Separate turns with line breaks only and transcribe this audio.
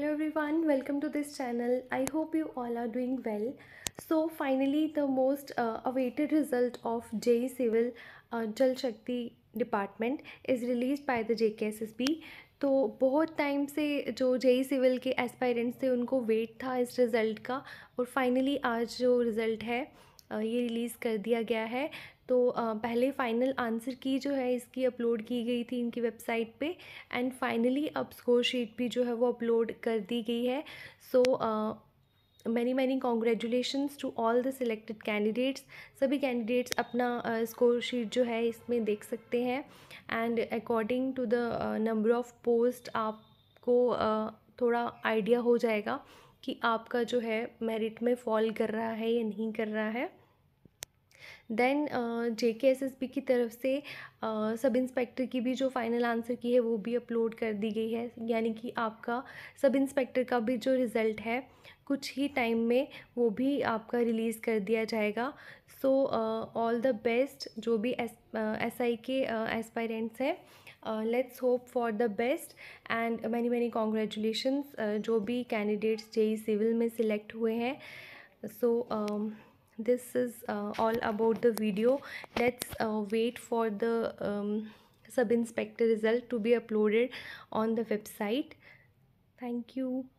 hello everyone welcome to this channel I hope you all are doing well so finally the most awaited result of J civil Jal Shakti department is release by the J K S S B तो बहुत time से जो जे civil के aspirants थे उनको wait था इस result का और फाइनली आज जो रिज़ल्ट है ये रिलीज़ कर दिया गया है तो पहले फ़ाइनल आंसर की जो है इसकी अपलोड की गई थी इनकी वेबसाइट पे एंड फाइनली अब स्कोर शीट भी जो है वो अपलोड कर दी गई है so so, many many congratulation to all the selected candidates सभी कैंडिडेट्स अपना स्कोर शीट जो है इसमें देख सकते हैं and according to the number of post आपको uh, थोड़ा आइडिया हो जाएगा कि आपका जो है मेरिट में फॉल कर रहा है या नहीं कर रहा है देन जे के एस एस बी की तरफ से uh, सब इंस्पेक्टर की भी जो फाइनल आंसर की है वो भी अपलोड कर दी गई है यानी कि आपका सब इंस्पेक्टर का भी जो रिज़ल्ट है कुछ ही टाइम में वो भी आपका रिलीज़ कर दिया जाएगा सो ऑल द बेस्ट जो भी एस आई के एस्पायरेंट्स हैं let's hope for the best and many many congratulations जो भी कैंडिडेट्स जेई सिविल में सिलेक्ट हुए हैं सो so, uh, this is uh, all about the video let's uh, wait for the um, sub inspector result to be uploaded on the website thank you